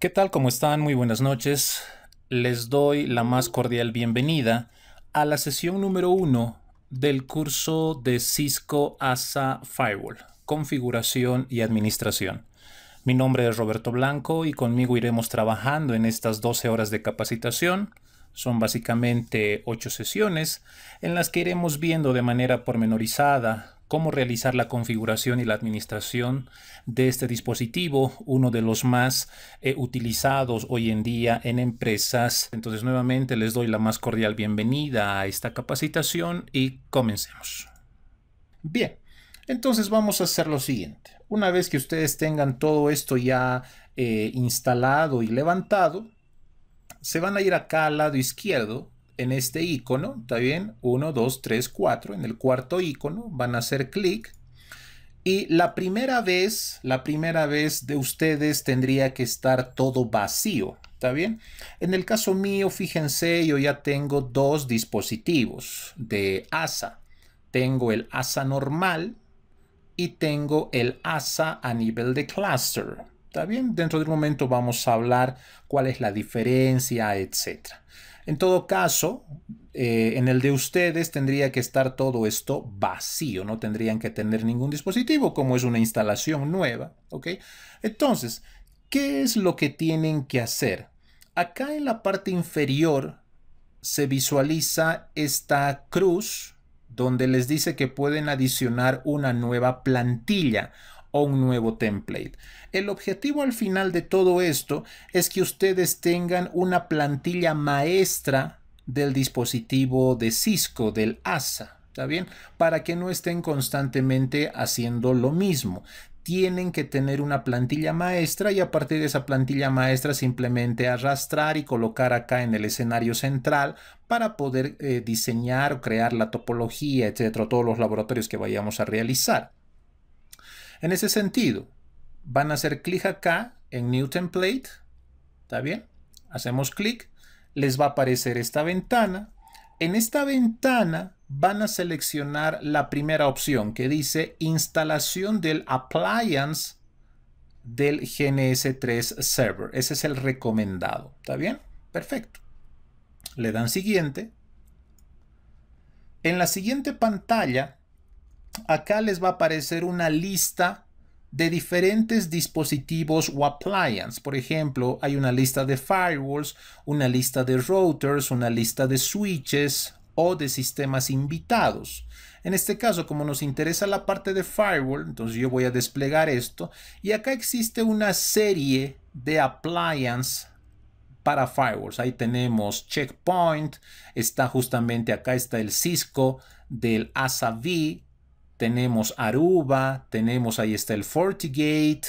¿Qué tal? ¿Cómo están? Muy buenas noches. Les doy la más cordial bienvenida a la sesión número uno del curso de Cisco ASA Firewall, Configuración y Administración. Mi nombre es Roberto Blanco y conmigo iremos trabajando en estas 12 horas de capacitación. Son básicamente 8 sesiones en las que iremos viendo de manera pormenorizada cómo realizar la configuración y la administración de este dispositivo, uno de los más eh, utilizados hoy en día en empresas. Entonces nuevamente les doy la más cordial bienvenida a esta capacitación y comencemos. Bien, entonces vamos a hacer lo siguiente. Una vez que ustedes tengan todo esto ya eh, instalado y levantado, se van a ir acá al lado izquierdo en este icono, ¿está bien? 1, 2, 3, 4. En el cuarto icono van a hacer clic. Y la primera vez, la primera vez de ustedes tendría que estar todo vacío, ¿está bien? En el caso mío, fíjense, yo ya tengo dos dispositivos de ASA. Tengo el ASA normal y tengo el ASA a nivel de cluster, ¿está bien? Dentro de un momento vamos a hablar cuál es la diferencia, etcétera. En todo caso, eh, en el de ustedes tendría que estar todo esto vacío, no tendrían que tener ningún dispositivo, como es una instalación nueva, ¿ok? Entonces, ¿qué es lo que tienen que hacer? Acá en la parte inferior se visualiza esta cruz donde les dice que pueden adicionar una nueva plantilla o un nuevo template. El objetivo al final de todo esto es que ustedes tengan una plantilla maestra del dispositivo de Cisco, del ASA. ¿Está bien? Para que no estén constantemente haciendo lo mismo tienen que tener una plantilla maestra y a partir de esa plantilla maestra simplemente arrastrar y colocar acá en el escenario central para poder eh, diseñar o crear la topología, etcétera, todos los laboratorios que vayamos a realizar. En ese sentido, van a hacer clic acá en New Template. ¿Está bien? Hacemos clic. Les va a aparecer esta ventana. En esta ventana van a seleccionar la primera opción que dice instalación del appliance del GNS3 server. Ese es el recomendado. ¿Está bien? Perfecto. Le dan siguiente. En la siguiente pantalla acá les va a aparecer una lista de diferentes dispositivos o appliances. Por ejemplo, hay una lista de firewalls, una lista de routers, una lista de switches o de sistemas invitados. En este caso, como nos interesa la parte de firewall, entonces yo voy a desplegar esto y acá existe una serie de appliances para firewalls. Ahí tenemos Checkpoint, está justamente acá está el Cisco del ASA-V, tenemos Aruba, tenemos ahí está el FortiGate,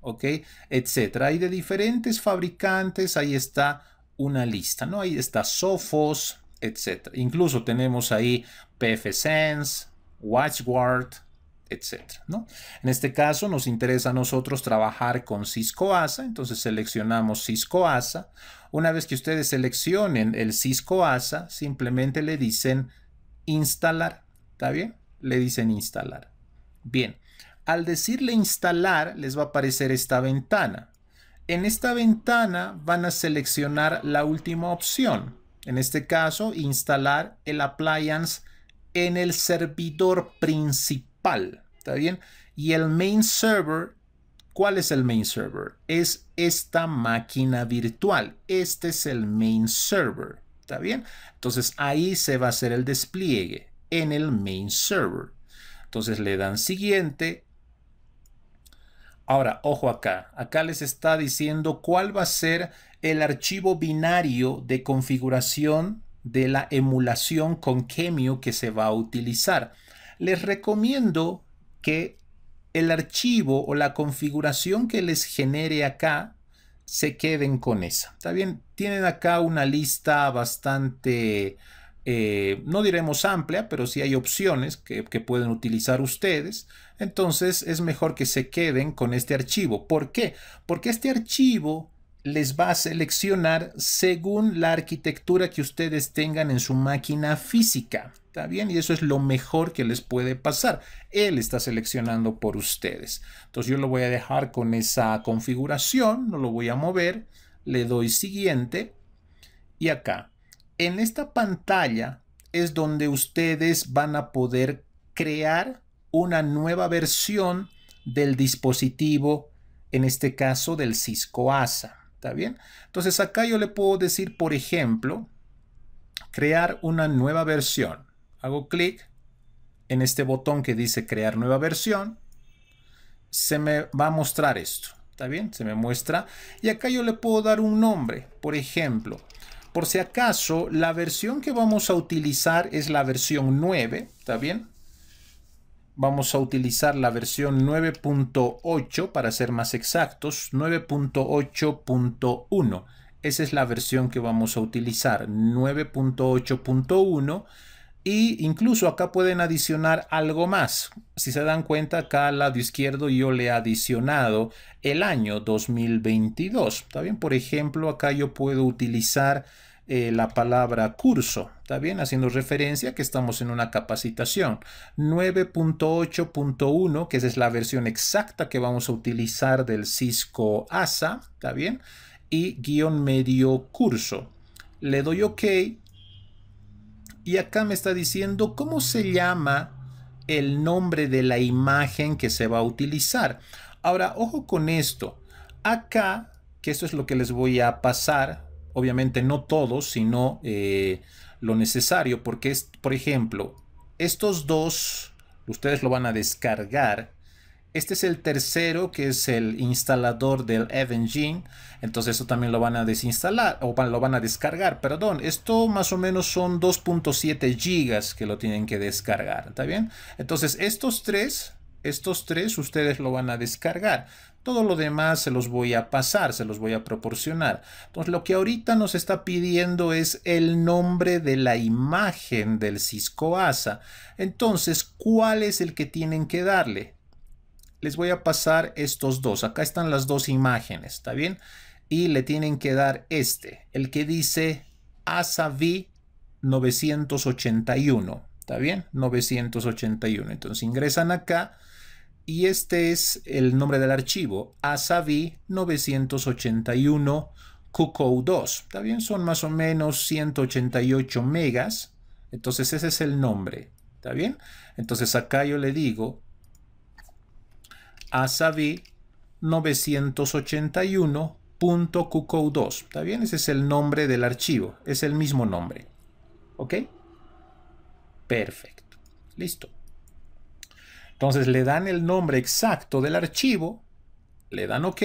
¿ok? Etcétera. Hay de diferentes fabricantes, ahí está una lista, ¿no? Ahí está Sophos, etcétera. Incluso tenemos ahí PFSense, WatchGuard, etcétera, ¿no? En este caso nos interesa a nosotros trabajar con Cisco ASA, entonces seleccionamos Cisco ASA. Una vez que ustedes seleccionen el Cisco ASA, simplemente le dicen instalar, ¿está bien? le dicen instalar. Bien, al decirle instalar les va a aparecer esta ventana. En esta ventana van a seleccionar la última opción. En este caso, instalar el appliance en el servidor principal. ¿Está bien? Y el main server, ¿cuál es el main server? Es esta máquina virtual. Este es el main server. ¿Está bien? Entonces ahí se va a hacer el despliegue en el main server. Entonces le dan siguiente. Ahora, ojo acá. Acá les está diciendo cuál va a ser el archivo binario de configuración de la emulación con Chemio que se va a utilizar. Les recomiendo que el archivo o la configuración que les genere acá se queden con esa. Está bien, tienen acá una lista bastante eh, no diremos amplia, pero si hay opciones que, que, pueden utilizar ustedes. Entonces es mejor que se queden con este archivo. ¿Por qué? Porque este archivo les va a seleccionar según la arquitectura que ustedes tengan en su máquina física. ¿Está bien? Y eso es lo mejor que les puede pasar. Él está seleccionando por ustedes. Entonces yo lo voy a dejar con esa configuración, no lo voy a mover. Le doy siguiente y acá en esta pantalla es donde ustedes van a poder crear una nueva versión del dispositivo, en este caso del Cisco ASA. ¿Está bien? Entonces acá yo le puedo decir, por ejemplo, crear una nueva versión. Hago clic en este botón que dice crear nueva versión. Se me va a mostrar esto. ¿Está bien? Se me muestra. Y acá yo le puedo dar un nombre. Por ejemplo, por si acaso, la versión que vamos a utilizar es la versión 9, ¿está bien? Vamos a utilizar la versión 9.8 para ser más exactos, 9.8.1. Esa es la versión que vamos a utilizar, 9.8.1 y incluso acá pueden adicionar algo más. Si se dan cuenta, acá al lado izquierdo yo le he adicionado el año 2022. ¿Está bien? Por ejemplo, acá yo puedo utilizar eh, la palabra curso, ¿está bien? Haciendo referencia que estamos en una capacitación. 9.8.1, que esa es la versión exacta que vamos a utilizar del Cisco ASA, ¿está bien? Y guión medio curso. Le doy OK y acá me está diciendo cómo se llama el nombre de la imagen que se va a utilizar. Ahora, ojo con esto. Acá, que esto es lo que les voy a pasar, obviamente no todos, sino eh, lo necesario, porque es, por ejemplo, estos dos, ustedes lo van a descargar este es el tercero, que es el instalador del Evengine. Entonces eso también lo van a desinstalar o lo van a descargar, perdón. Esto más o menos son 2.7 gigas que lo tienen que descargar, ¿está bien? Entonces estos tres, estos tres ustedes lo van a descargar. Todo lo demás se los voy a pasar, se los voy a proporcionar. Entonces lo que ahorita nos está pidiendo es el nombre de la imagen del Cisco ASA. Entonces, ¿cuál es el que tienen que darle? les voy a pasar estos dos. Acá están las dos imágenes, ¿está bien? Y le tienen que dar este, el que dice ASAVI 981, ¿está bien? 981. Entonces ingresan acá y este es el nombre del archivo, ASAVI 981 QCO2, ¿está bien? Son más o menos 188 megas, entonces ese es el nombre, ¿está bien? Entonces acá yo le digo Asavi 981cuco 2 ¿Está bien? Ese es el nombre del archivo. Es el mismo nombre. ¿Ok? Perfecto. Listo. Entonces le dan el nombre exacto del archivo. Le dan OK.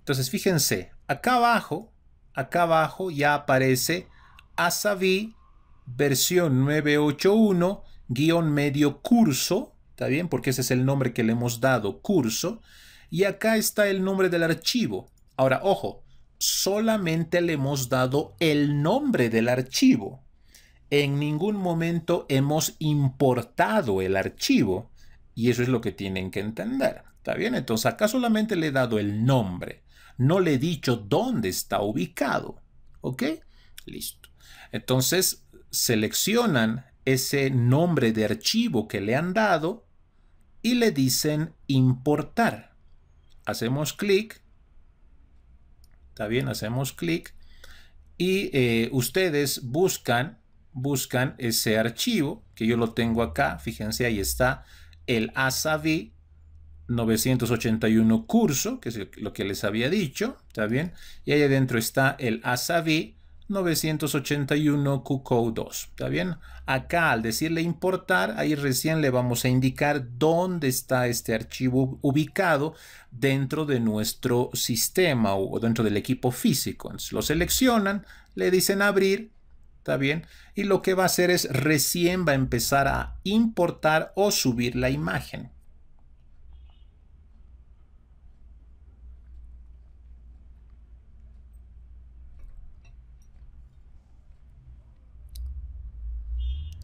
Entonces fíjense. Acá abajo. Acá abajo ya aparece Asavi versión 981 guión medio curso ¿está bien? Porque ese es el nombre que le hemos dado, curso. Y acá está el nombre del archivo. Ahora, ojo, solamente le hemos dado el nombre del archivo. En ningún momento hemos importado el archivo. Y eso es lo que tienen que entender. ¿Está bien? Entonces acá solamente le he dado el nombre. No le he dicho dónde está ubicado. ¿Ok? Listo. Entonces seleccionan ese nombre de archivo que le han dado y le dicen importar. Hacemos clic. Está bien, hacemos clic. Y eh, ustedes buscan, buscan ese archivo que yo lo tengo acá. Fíjense, ahí está el ASAVI 981 curso, que es lo que les había dicho. Está bien. Y ahí adentro está el ASAVI 981 QCO2. ¿Está bien? Acá al decirle importar, ahí recién le vamos a indicar dónde está este archivo ubicado dentro de nuestro sistema o dentro del equipo físico. lo seleccionan, le dicen abrir, ¿está bien? Y lo que va a hacer es recién va a empezar a importar o subir la imagen.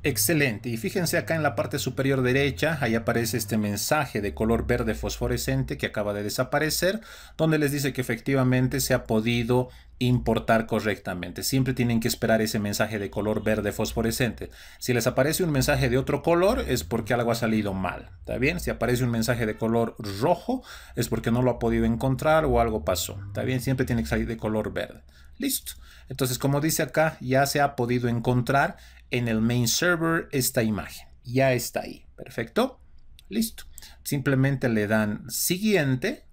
Excelente, y fíjense acá en la parte superior derecha, ahí aparece este mensaje de color verde fosforescente que acaba de desaparecer, donde les dice que efectivamente se ha podido importar correctamente. Siempre tienen que esperar ese mensaje de color verde fosforescente. Si les aparece un mensaje de otro color es porque algo ha salido mal, ¿está bien? Si aparece un mensaje de color rojo es porque no lo ha podido encontrar o algo pasó, ¿está bien? Siempre tiene que salir de color verde. Listo. Entonces, como dice acá, ya se ha podido encontrar en el main server esta imagen. Ya está ahí. Perfecto. Listo. Simplemente le dan siguiente.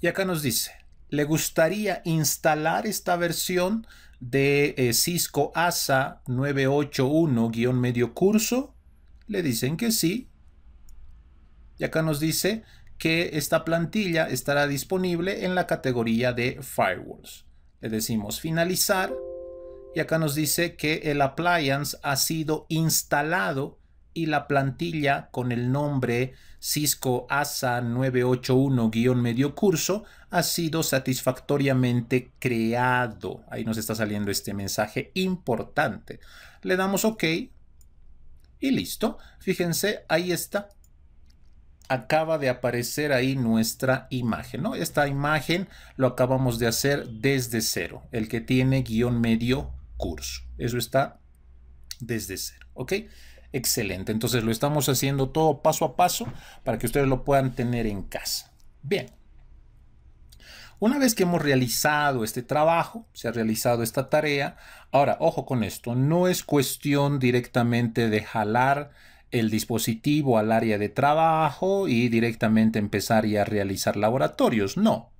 Y acá nos dice, ¿le gustaría instalar esta versión de eh, Cisco ASA 981-medio curso? Le dicen que sí. Y acá nos dice que esta plantilla estará disponible en la categoría de firewalls. Le decimos finalizar. Y acá nos dice que el appliance ha sido instalado y la plantilla con el nombre Cisco ASA 981-medio curso ha sido satisfactoriamente creado. Ahí nos está saliendo este mensaje importante. Le damos OK y listo. Fíjense, ahí está. Acaba de aparecer ahí nuestra imagen, ¿no? Esta imagen lo acabamos de hacer desde cero. El que tiene guión medio curso. Eso está desde cero, ¿ok? Excelente, entonces lo estamos haciendo todo paso a paso para que ustedes lo puedan tener en casa. Bien, una vez que hemos realizado este trabajo, se ha realizado esta tarea, ahora, ojo con esto, no es cuestión directamente de jalar el dispositivo al área de trabajo y directamente empezar ya a realizar laboratorios, no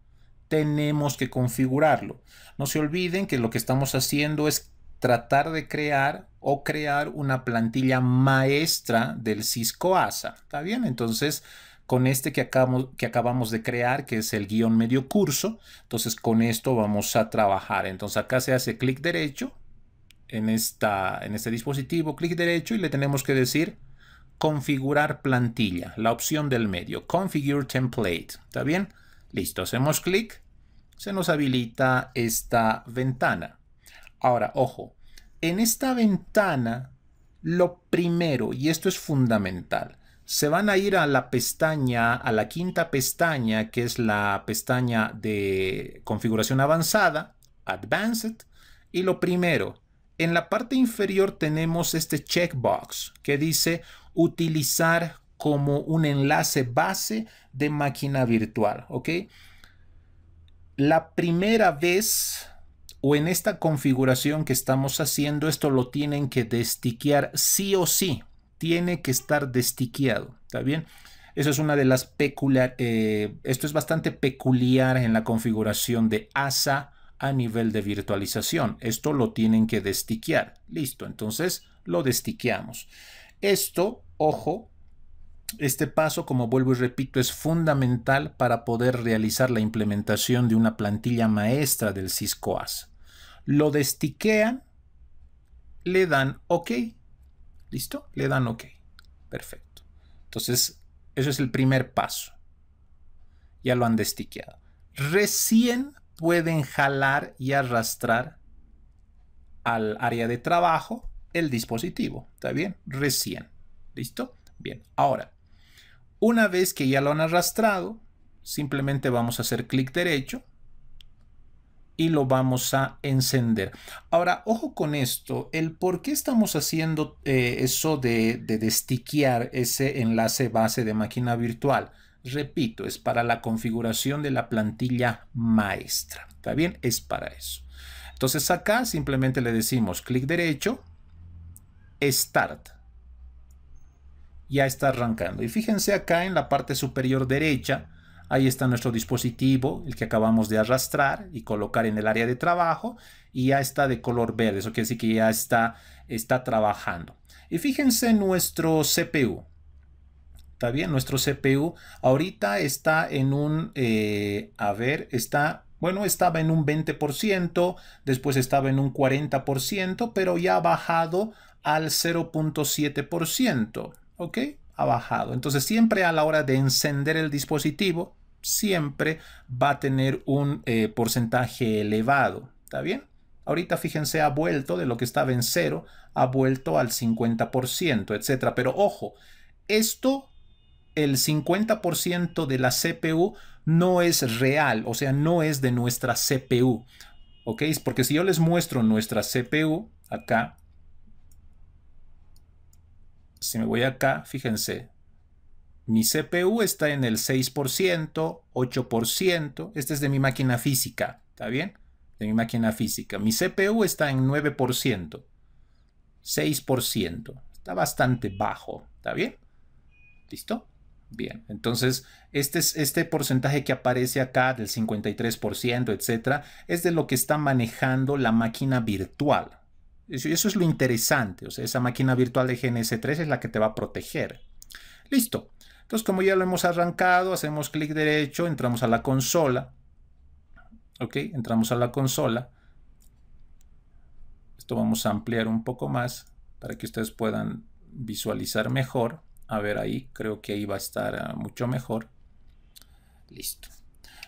tenemos que configurarlo. No se olviden que lo que estamos haciendo es tratar de crear o crear una plantilla maestra del Cisco ASA. ¿Está bien? Entonces, con este que acabamos, que acabamos de crear, que es el guión medio curso, entonces con esto vamos a trabajar. Entonces acá se hace clic derecho en, esta, en este dispositivo, clic derecho y le tenemos que decir configurar plantilla, la opción del medio, configure template. ¿Está bien? Listo, hacemos clic, se nos habilita esta ventana. Ahora, ojo, en esta ventana, lo primero, y esto es fundamental, se van a ir a la pestaña, a la quinta pestaña, que es la pestaña de configuración avanzada, Advanced, y lo primero, en la parte inferior tenemos este checkbox que dice utilizar como un enlace base de máquina virtual, ¿ok? La primera vez o en esta configuración que estamos haciendo, esto lo tienen que destiquear sí o sí. Tiene que estar destiqueado, ¿está bien? Eso es una de las peculiar, eh, esto es bastante peculiar en la configuración de ASA a nivel de virtualización. Esto lo tienen que destiquear. Listo, entonces lo destiqueamos. Esto, ojo, este paso, como vuelvo y repito, es fundamental para poder realizar la implementación de una plantilla maestra del Cisco AS. Lo destiquean, le dan OK. ¿Listo? Le dan OK. Perfecto. Entonces, eso es el primer paso. Ya lo han destiqueado. Recién pueden jalar y arrastrar al área de trabajo el dispositivo. ¿Está bien? Recién. ¿Listo? Bien. Ahora, una vez que ya lo han arrastrado, simplemente vamos a hacer clic derecho y lo vamos a encender. Ahora, ojo con esto, el por qué estamos haciendo eh, eso de, de destiquear ese enlace base de máquina virtual. Repito, es para la configuración de la plantilla maestra. ¿Está bien? Es para eso. Entonces acá simplemente le decimos clic derecho, Start ya está arrancando. Y fíjense acá en la parte superior derecha, ahí está nuestro dispositivo, el que acabamos de arrastrar y colocar en el área de trabajo, y ya está de color verde, eso quiere decir que ya está, está trabajando. Y fíjense nuestro CPU. Está bien, nuestro CPU ahorita está en un, eh, a ver, está bueno, estaba en un 20%, después estaba en un 40%, pero ya ha bajado al 0.7%. ¿ok? Ha bajado. Entonces siempre a la hora de encender el dispositivo, siempre va a tener un eh, porcentaje elevado, ¿está bien? Ahorita fíjense, ha vuelto de lo que estaba en cero, ha vuelto al 50%, etc. Pero ojo, esto, el 50% de la CPU no es real, o sea, no es de nuestra CPU. ¿Ok? Porque si yo les muestro nuestra CPU acá, si me voy acá, fíjense, mi CPU está en el 6%, 8%, este es de mi máquina física, ¿está bien? De mi máquina física. Mi CPU está en 9%, 6%, está bastante bajo, ¿está bien? ¿Listo? Bien, entonces este, es, este porcentaje que aparece acá del 53%, etcétera, es de lo que está manejando la máquina virtual, eso es lo interesante. O sea, esa máquina virtual de GNS3 es la que te va a proteger. Listo. Entonces, como ya lo hemos arrancado, hacemos clic derecho, entramos a la consola. Ok, entramos a la consola. Esto vamos a ampliar un poco más para que ustedes puedan visualizar mejor. A ver ahí, creo que ahí va a estar ah, mucho mejor. Listo.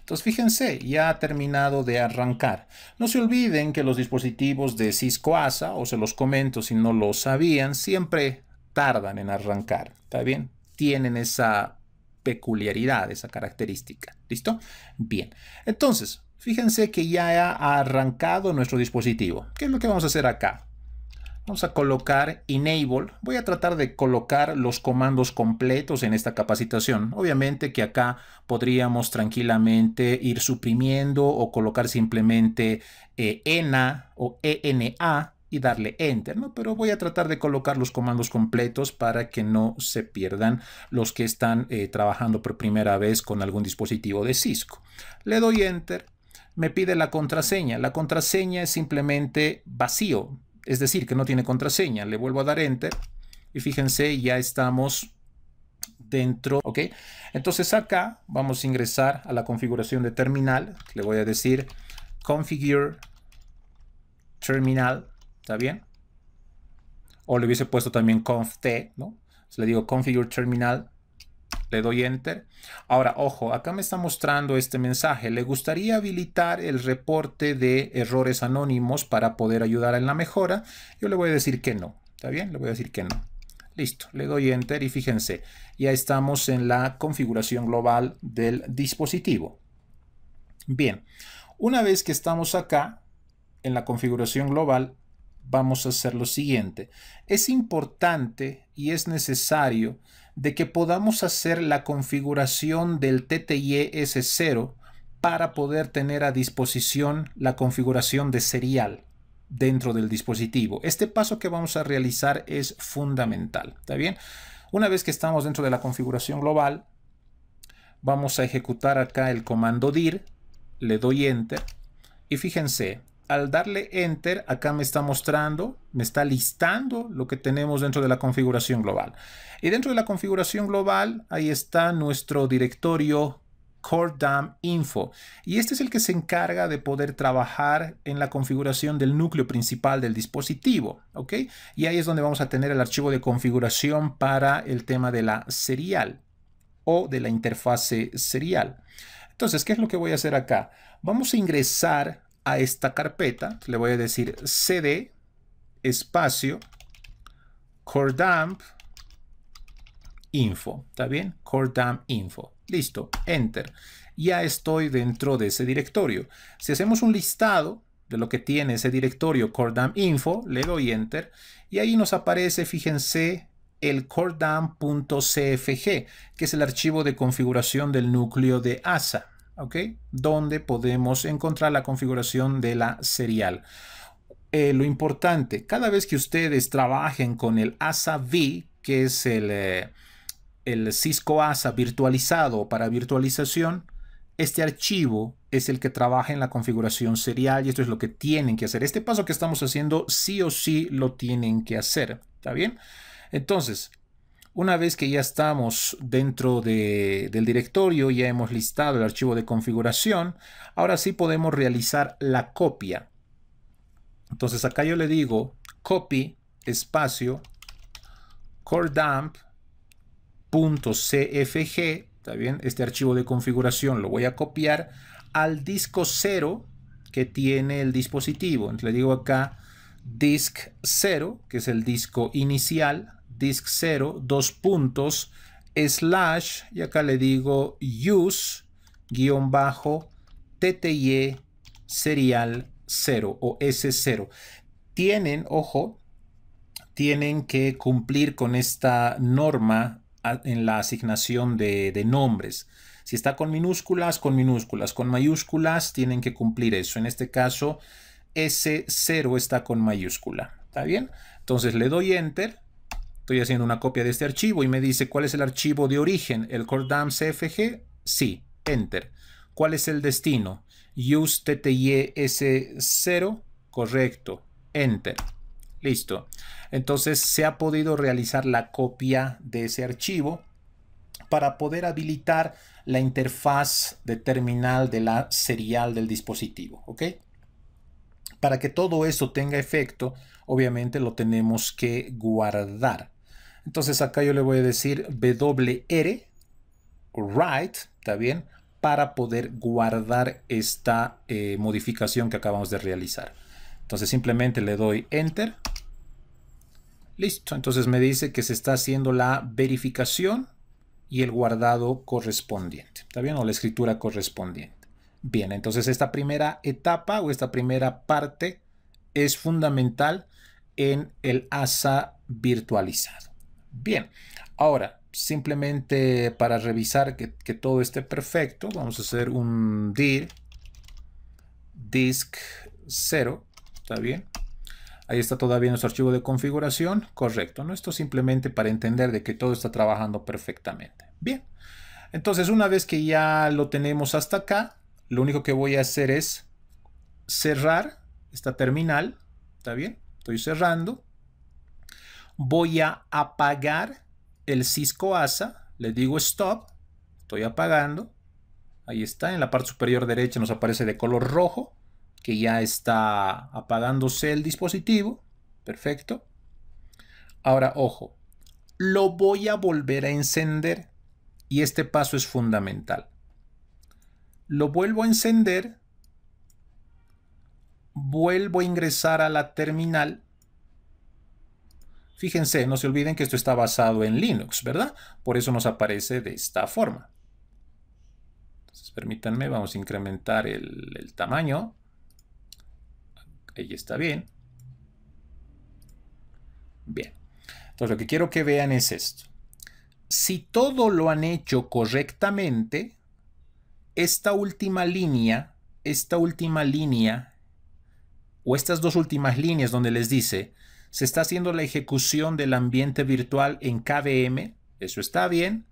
Entonces fíjense, ya ha terminado de arrancar. No se olviden que los dispositivos de Cisco ASA, o se los comento si no lo sabían, siempre tardan en arrancar. ¿Está bien? Tienen esa peculiaridad, esa característica. ¿Listo? Bien. Entonces, fíjense que ya ha arrancado nuestro dispositivo. ¿Qué es lo que vamos a hacer acá? Vamos a colocar enable. Voy a tratar de colocar los comandos completos en esta capacitación. Obviamente que acá podríamos tranquilamente ir suprimiendo o colocar simplemente eh, ENA o ENA y darle enter, ¿no? Pero voy a tratar de colocar los comandos completos para que no se pierdan los que están eh, trabajando por primera vez con algún dispositivo de Cisco. Le doy enter, me pide la contraseña. La contraseña es simplemente vacío, es decir, que no tiene contraseña. Le vuelvo a dar Enter y fíjense, ya estamos dentro, ¿ok? Entonces acá vamos a ingresar a la configuración de terminal. Le voy a decir configure terminal, ¿está bien? O le hubiese puesto también t, ¿no? le digo configure terminal le doy enter. Ahora, ojo, acá me está mostrando este mensaje. Le gustaría habilitar el reporte de errores anónimos para poder ayudar en la mejora. Yo le voy a decir que no. ¿Está bien? Le voy a decir que no. Listo, le doy enter y fíjense, ya estamos en la configuración global del dispositivo. Bien, una vez que estamos acá en la configuración global, vamos a hacer lo siguiente. Es importante y es necesario de que podamos hacer la configuración del TTIES0 para poder tener a disposición la configuración de serial dentro del dispositivo. Este paso que vamos a realizar es fundamental, ¿está bien? Una vez que estamos dentro de la configuración global, vamos a ejecutar acá el comando dir, le doy enter y fíjense, al darle enter, acá me está mostrando, me está listando lo que tenemos dentro de la configuración global. Y dentro de la configuración global, ahí está nuestro directorio Core Info. Y este es el que se encarga de poder trabajar en la configuración del núcleo principal del dispositivo. Y ahí es donde vamos a tener el archivo de configuración para el tema de la serial o de la interfase serial. Entonces, ¿qué es lo que voy a hacer acá? Vamos a ingresar a esta carpeta, le voy a decir cd espacio cordam info, ¿está bien? cordamp info. Listo, enter. Ya estoy dentro de ese directorio. Si hacemos un listado de lo que tiene ese directorio cordam info, le doy enter y ahí nos aparece, fíjense, el cordam.cfg, que es el archivo de configuración del núcleo de ASA. ¿ok? Donde podemos encontrar la configuración de la serial. Eh, lo importante, cada vez que ustedes trabajen con el ASA V, que es el, eh, el Cisco ASA virtualizado para virtualización, este archivo es el que trabaja en la configuración serial y esto es lo que tienen que hacer. Este paso que estamos haciendo sí o sí lo tienen que hacer, ¿está bien? Entonces, una vez que ya estamos dentro del directorio, ya hemos listado el archivo de configuración, ahora sí podemos realizar la copia. Entonces acá yo le digo copy espacio coredump.cfg, ¿está bien? Este archivo de configuración lo voy a copiar al disco cero que tiene el dispositivo. Entonces le digo acá disk 0, que es el disco inicial, disk 0, dos puntos, slash, y acá le digo use, guión bajo, tty e, serial 0 o S0. Tienen, ojo, tienen que cumplir con esta norma en la asignación de, de nombres. Si está con minúsculas, con minúsculas, con mayúsculas, tienen que cumplir eso. En este caso, S0 está con mayúscula. ¿Está bien? Entonces le doy Enter Estoy haciendo una copia de este archivo y me dice cuál es el archivo de origen, el core CFG. Sí, enter. ¿Cuál es el destino? Use 0 e correcto, enter. Listo. Entonces se ha podido realizar la copia de ese archivo para poder habilitar la interfaz de terminal de la serial del dispositivo. ¿ok? Para que todo eso tenga efecto, obviamente lo tenemos que guardar. Entonces acá yo le voy a decir WR, write, ¿está bien? Para poder guardar esta eh, modificación que acabamos de realizar. Entonces simplemente le doy Enter. Listo, entonces me dice que se está haciendo la verificación y el guardado correspondiente, ¿está bien? O la escritura correspondiente. Bien, entonces esta primera etapa o esta primera parte es fundamental en el ASA virtualizado. Bien, ahora simplemente para revisar que, todo esté perfecto, vamos a hacer un dir disk 0, ¿está bien? Ahí está todavía nuestro archivo de configuración, correcto, ¿no? Esto simplemente para entender de que todo está trabajando perfectamente. Bien, entonces una vez que ya lo tenemos hasta acá, lo único que voy a hacer es cerrar esta terminal, ¿está bien? Estoy cerrando. Voy a apagar el Cisco ASA. Le digo stop. Estoy apagando. Ahí está. En la parte superior derecha nos aparece de color rojo. Que ya está apagándose el dispositivo. Perfecto. Ahora, ojo. Lo voy a volver a encender. Y este paso es fundamental. Lo vuelvo a encender vuelvo a ingresar a la terminal. Fíjense, no se olviden que esto está basado en Linux, ¿verdad? Por eso nos aparece de esta forma. Entonces, permítanme, vamos a incrementar el, tamaño. Ahí está bien. Bien. Entonces, lo que quiero que vean es esto. Si todo lo han hecho correctamente, esta última línea, esta última línea o estas dos últimas líneas donde les dice, se está haciendo la ejecución del ambiente virtual en KVM, eso está bien,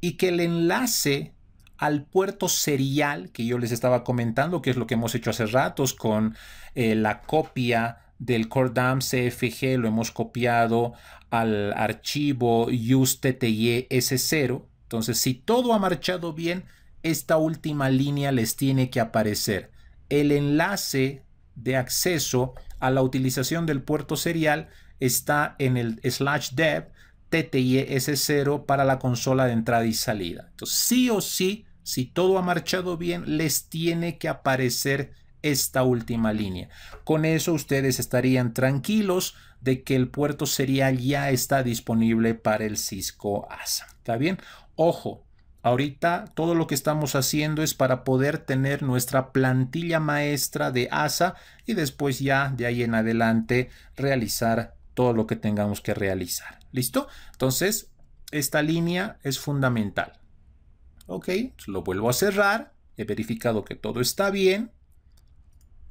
y que el enlace al puerto serial que yo les estaba comentando, que es lo que hemos hecho hace ratos con eh, la copia del core DAM CFG, lo hemos copiado al archivo use s 0 e Entonces, si todo ha marchado bien, esta última línea les tiene que aparecer. El enlace de acceso a la utilización del puerto serial está en el slash dev TTIS0 para la consola de entrada y salida. Entonces, sí o sí, si todo ha marchado bien, les tiene que aparecer esta última línea. Con eso ustedes estarían tranquilos de que el puerto serial ya está disponible para el Cisco ASA. ¿Está bien? Ojo, Ahorita todo lo que estamos haciendo es para poder tener nuestra plantilla maestra de ASA y después ya de ahí en adelante realizar todo lo que tengamos que realizar. ¿Listo? Entonces, esta línea es fundamental. Ok, lo vuelvo a cerrar. He verificado que todo está bien.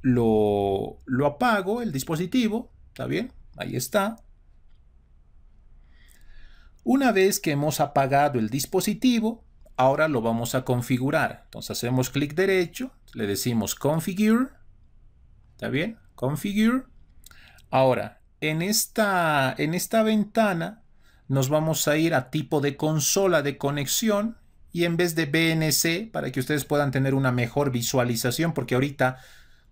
Lo, apago, el dispositivo. ¿Está bien? Ahí está. Una vez que hemos apagado el dispositivo, Ahora lo vamos a configurar. Entonces hacemos clic derecho, le decimos configure. ¿Está bien? Configure. Ahora, en esta, en esta ventana nos vamos a ir a tipo de consola de conexión y en vez de BNC para que ustedes puedan tener una mejor visualización porque ahorita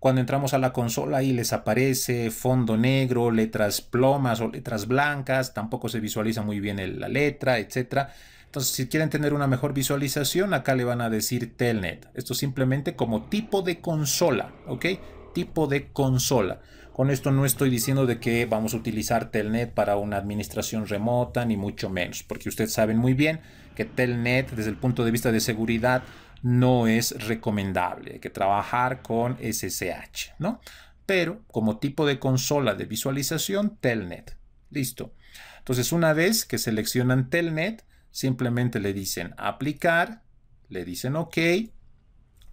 cuando entramos a la consola ahí les aparece fondo negro, letras plomas o letras blancas, tampoco se visualiza muy bien la letra, etcétera. Entonces, si quieren tener una mejor visualización, acá le van a decir Telnet. Esto simplemente como tipo de consola, ¿ok? Tipo de consola. Con esto no estoy diciendo de que vamos a utilizar Telnet para una administración remota, ni mucho menos, porque ustedes saben muy bien que Telnet, desde el punto de vista de seguridad, no es recomendable. Hay que trabajar con SSH, ¿no? Pero como tipo de consola de visualización, Telnet. Listo. Entonces, una vez que seleccionan Telnet, simplemente le dicen aplicar, le dicen OK,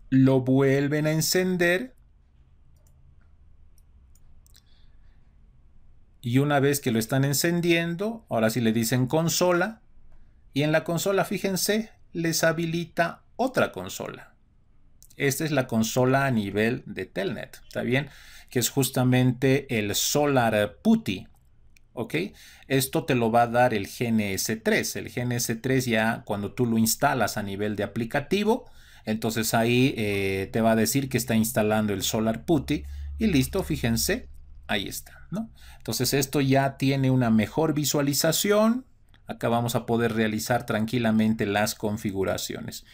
lo vuelven a encender y una vez que lo están encendiendo, ahora sí le dicen consola y en la consola, fíjense, les habilita otra consola. Esta es la consola a nivel de Telnet, ¿está bien? Que es justamente el Solar Putty. ¿ok? Esto te lo va a dar el GNS3. El GNS3 ya cuando tú lo instalas a nivel de aplicativo, entonces ahí eh, te va a decir que está instalando el Solar Putty y listo, fíjense, ahí está, ¿no? Entonces esto ya tiene una mejor visualización. Acá vamos a poder realizar tranquilamente las configuraciones.